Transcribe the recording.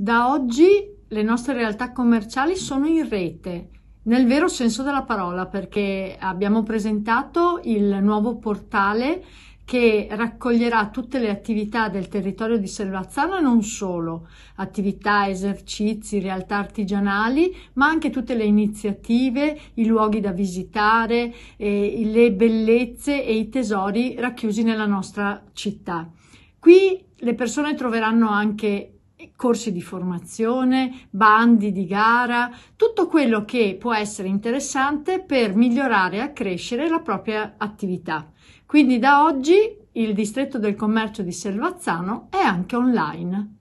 Da oggi le nostre realtà commerciali sono in rete, nel vero senso della parola, perché abbiamo presentato il nuovo portale che raccoglierà tutte le attività del territorio di Selvazzano e non solo, attività, esercizi, realtà artigianali, ma anche tutte le iniziative, i luoghi da visitare, eh, le bellezze e i tesori racchiusi nella nostra città. Qui le persone troveranno anche corsi di formazione, bandi di gara, tutto quello che può essere interessante per migliorare e accrescere la propria attività. Quindi da oggi il distretto del commercio di Selvazzano è anche online.